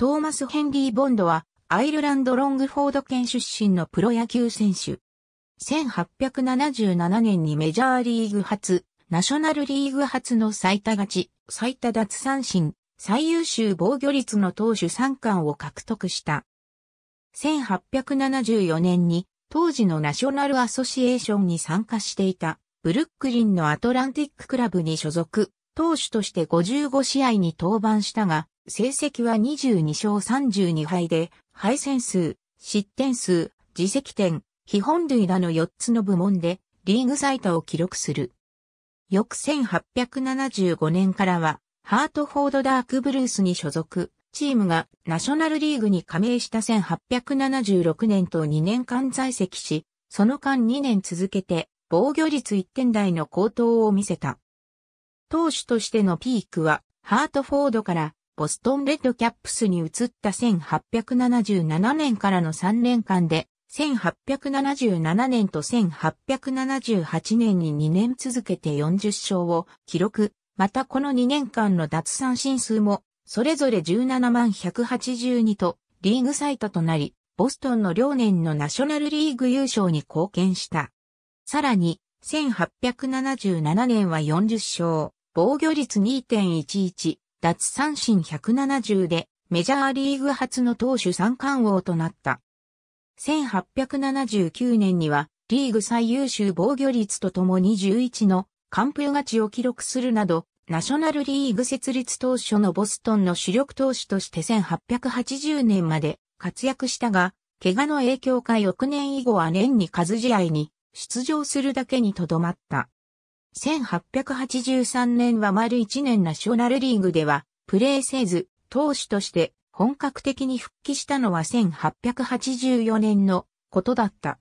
トーマス・ヘンリー・ボンドは、アイルランド・ロングフォード県出身のプロ野球選手。1877年にメジャーリーグ初、ナショナルリーグ初の最多勝ち、最多奪三振、最優秀防御率の投手3冠を獲得した。1874年に当時のナショナルアソシエーションに参加していたブルックリンのアトランティッククラブに所属、投手として55試合に登板したが、成績は22勝32敗で、敗戦数、失点数、自責点、非本類らの4つの部門で、リーグ最多を記録する。翌1875年からは、ハートフォードダークブルースに所属、チームがナショナルリーグに加盟した1876年と2年間在籍し、その間2年続けて防御率1点台の高騰を見せた。投手としてのピークは、ハートフォードからボストンレッドキャップスに移った1877年からの3年間で、1877年と1878年に2年続けて40勝を記録、またこの2年間の奪三振数も、それぞれ17万182と、リーグ最多となり、ボストンの両年のナショナルリーグ優勝に貢献した。さらに、1877年は40勝、防御率2.11、奪三振170でメジャーリーグ初の投手三冠王となった。1879年にはリーグ最優秀防御率とともに11の完封勝ちを記録するなど、ナショナルリーグ設立当初のボストンの主力投手として1880年まで活躍したが、怪我の影響か翌年以後は年に数試合に出場するだけにとどまった。1883年は丸1年ナショナルリーグではプレーせず、投手として本格的に復帰したのは1884年のことだった。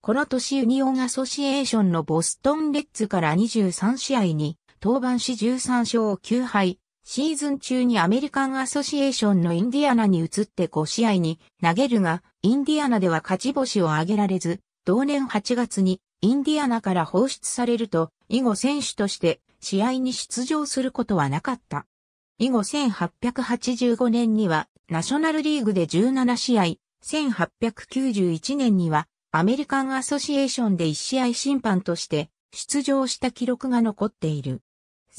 この年ユニオンアソシエーションのボストンレッズから23試合に登板し13勝9敗、シーズン中にアメリカンアソシエーションのインディアナに移って5試合に投げるが、インディアナでは勝ち星を挙げられず、同年8月にインディアナから放出されると、以後選手として試合に出場することはなかった。以後1885年にはナショナルリーグで17試合、1891年にはアメリカンアソシエーションで1試合審判として出場した記録が残っている。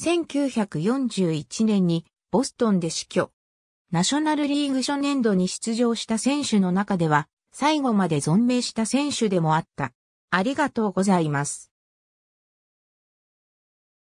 1941年にボストンで死去。ナショナルリーグ初年度に出場した選手の中では最後まで存命した選手でもあった。ありがとうございます。